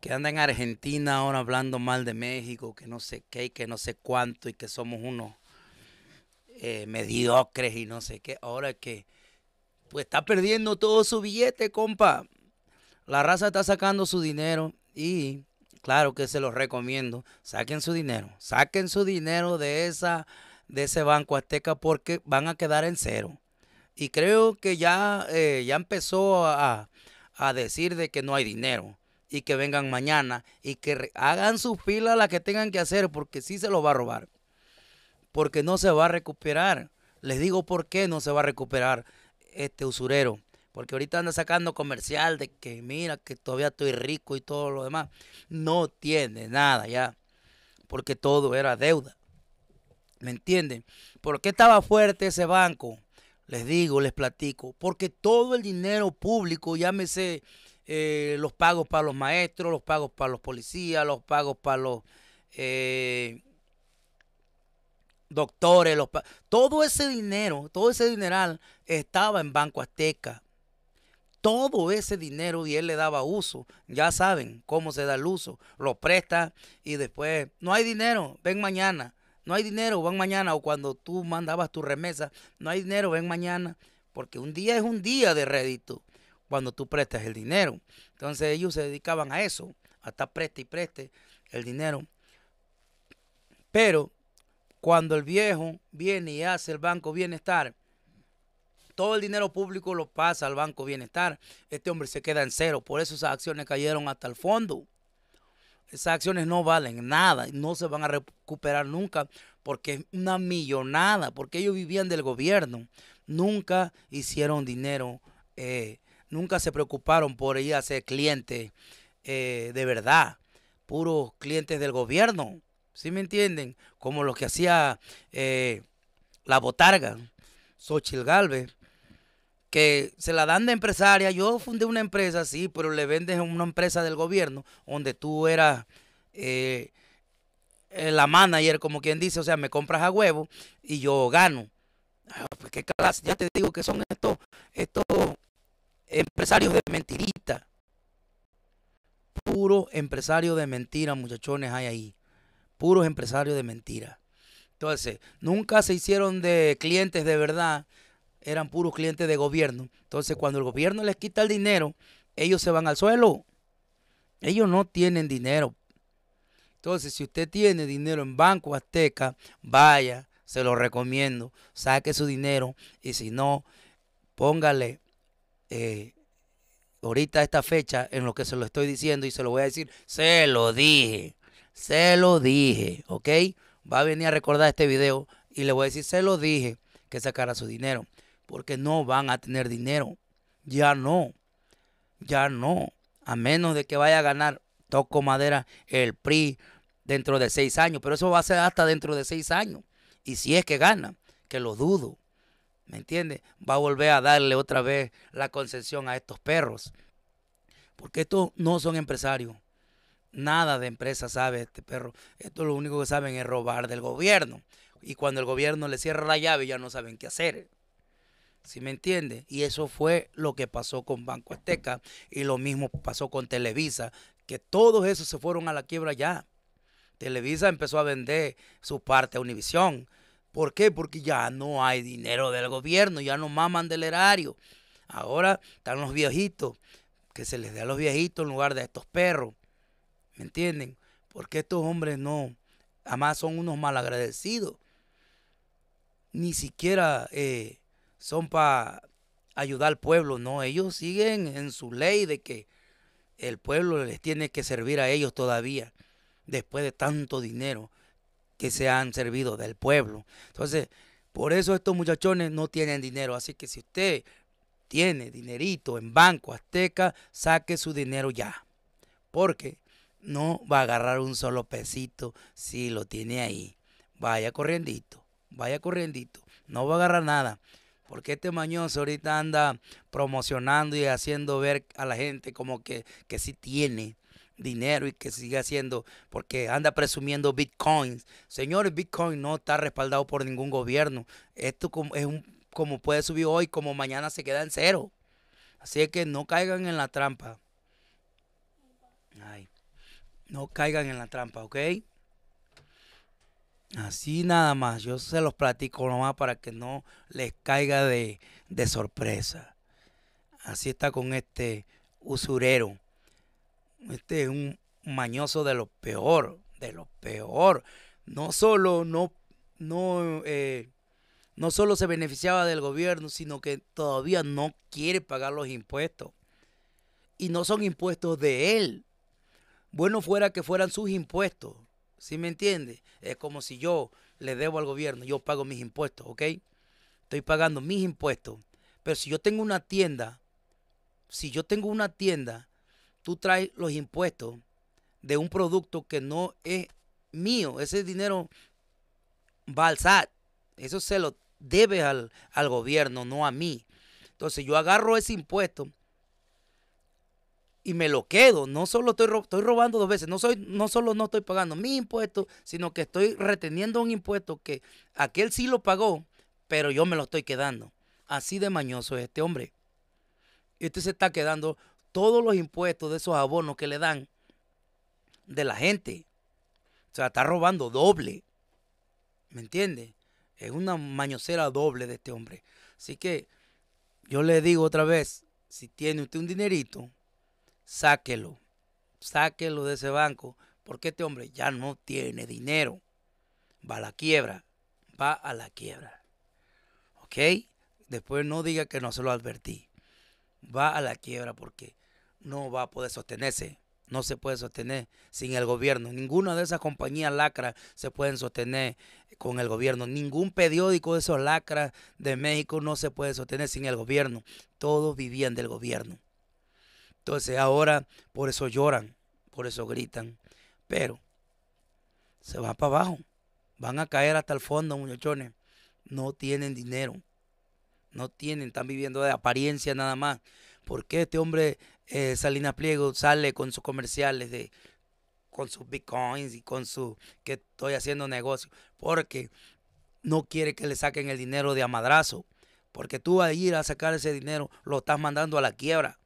que anda en Argentina ahora hablando mal de México, que no sé qué y que no sé cuánto y que somos unos eh, mediocres y no sé qué. Ahora que pues está perdiendo todo su billete, compa. La raza está sacando su dinero y claro que se los recomiendo. Saquen su dinero, saquen su dinero de esa de ese banco Azteca porque van a quedar en cero. Y creo que ya, eh, ya empezó a, a decir de que no hay dinero y que vengan mañana y que hagan su fila la que tengan que hacer porque sí se lo va a robar. Porque no se va a recuperar. Les digo por qué no se va a recuperar este usurero. Porque ahorita anda sacando comercial de que mira que todavía estoy rico y todo lo demás. No tiene nada ya. Porque todo era deuda. ¿Me entienden? ¿Por qué estaba fuerte ese banco? Les digo, les platico. Porque todo el dinero público, llámese eh, los pagos para los maestros, los pagos para los policías, los pagos para los eh, doctores, todo ese dinero, todo ese dineral estaba en Banco Azteca. Todo ese dinero y él le daba uso. Ya saben cómo se da el uso. Lo presta y después, no hay dinero, ven mañana. No hay dinero, van mañana. O cuando tú mandabas tu remesa, no hay dinero, ven mañana. Porque un día es un día de rédito cuando tú prestas el dinero. Entonces ellos se dedicaban a eso, Hasta preste y preste el dinero. Pero cuando el viejo viene y hace el Banco Bienestar, todo el dinero público lo pasa al Banco Bienestar. Este hombre se queda en cero. Por eso esas acciones cayeron hasta el fondo. Esas acciones no valen nada, no se van a recuperar nunca porque es una millonada, porque ellos vivían del gobierno. Nunca hicieron dinero eh, nunca se preocuparon por ir a ser clientes eh, de verdad, puros clientes del gobierno, ¿sí me entienden? Como los que hacía eh, la botarga, sochil Galvez, que se la dan de empresaria. Yo fundé una empresa, sí, pero le vendes a una empresa del gobierno donde tú eras... Eh, la manager, como quien dice, o sea, me compras a huevo y yo gano. Ah, pues, ¿Qué clase? Ya te digo que son estos, estos empresarios de mentirita. Puros empresarios de mentira, muchachones, hay ahí. Puros empresarios de mentira. Entonces, nunca se hicieron de clientes de verdad, eran puros clientes de gobierno. Entonces, cuando el gobierno les quita el dinero, ellos se van al suelo. Ellos no tienen dinero. Entonces, si usted tiene dinero en Banco Azteca, vaya, se lo recomiendo, saque su dinero y si no, póngale eh, ahorita esta fecha, en lo que se lo estoy diciendo y se lo voy a decir, se lo dije, se lo dije, ¿ok? Va a venir a recordar este video y le voy a decir, se lo dije, que sacara su dinero, porque no van a tener dinero, ya no, ya no, a menos de que vaya a ganar, toco madera, el PRI dentro de seis años, pero eso va a ser hasta dentro de seis años, y si es que gana, que lo dudo. ¿Me entiendes? Va a volver a darle otra vez la concesión a estos perros. Porque estos no son empresarios. Nada de empresa sabe este perro. Esto lo único que saben es robar del gobierno. Y cuando el gobierno le cierra la llave ya no saben qué hacer. ¿Sí me entiende? Y eso fue lo que pasó con Banco Azteca y lo mismo pasó con Televisa, que todos esos se fueron a la quiebra ya. Televisa empezó a vender su parte a Univisión. ¿Por qué? Porque ya no hay dinero del gobierno, ya no maman del erario. Ahora están los viejitos, que se les dé a los viejitos en lugar de estos perros. ¿Me entienden? Porque estos hombres no, además son unos malagradecidos. Ni siquiera eh, son para ayudar al pueblo, no. Ellos siguen en su ley de que el pueblo les tiene que servir a ellos todavía, después de tanto dinero que se han servido del pueblo. Entonces, por eso estos muchachones no tienen dinero. Así que si usted tiene dinerito en Banco Azteca, saque su dinero ya. Porque no va a agarrar un solo pesito si lo tiene ahí. Vaya corriendito, vaya corriendito. No va a agarrar nada. Porque este mañoso ahorita anda promocionando y haciendo ver a la gente como que, que sí tiene dinero y que siga haciendo, porque anda presumiendo bitcoins. Señores, bitcoin no está respaldado por ningún gobierno. Esto es un, como puede subir hoy, como mañana se queda en cero. Así es que no caigan en la trampa. no caigan en la trampa, ¿ok? Así nada más, yo se los platico nomás para que no les caiga de sorpresa. Así está con este usurero. Este es un mañoso de lo peor, de lo peor. No solo no, no, eh, no se beneficiaba del gobierno, sino que todavía no quiere pagar los impuestos. Y no son impuestos de él. Bueno fuera que fueran sus impuestos. ¿Sí me entiende? Es como si yo le debo al gobierno, yo pago mis impuestos, ¿ok? Estoy pagando mis impuestos. Pero si yo tengo una tienda, si yo tengo una tienda tú traes los impuestos de un producto que no es mío. Ese dinero va al SAT. Eso se lo debes al, gobierno, no a mí. Entonces yo agarro ese impuesto y me lo quedo. No solo estoy, estoy robando dos veces, no, soy, no solo no estoy pagando mi impuesto, sino que estoy reteniendo un impuesto que aquel sí lo pagó, pero yo me lo estoy quedando. Así de mañoso es este hombre. Este se está quedando todos los impuestos de esos abonos que le dan de la gente. O sea, está robando doble. ¿Me entiendes? Es una mañocera doble de este hombre. Así que yo le digo otra vez, si tiene usted un dinerito, sáquelo. Sáquelo de ese banco, porque este hombre ya no tiene dinero. Va a la quiebra. Va a la quiebra. ¿Ok? Después no diga que no se lo advertí. Va a la quiebra porque no va a poder sostenerse. No se puede sostener sin el gobierno. Ninguna de esas compañías lacras se pueden sostener con el gobierno. Ningún periódico de esos lacras de México no se puede sostener sin el gobierno. Todos vivían del gobierno. Entonces ahora por eso lloran, por eso gritan. Pero se va para abajo. Van a caer hasta el fondo, muchachones. No tienen dinero. No tienen, están viviendo de apariencia nada más. ¿Por qué este hombre eh, Salinas Pliego sale con sus comerciales de con sus bitcoins y con su que estoy haciendo negocio? Porque no quiere que le saquen el dinero de amadrazo. Porque tú a ir a sacar ese dinero lo estás mandando a la quiebra.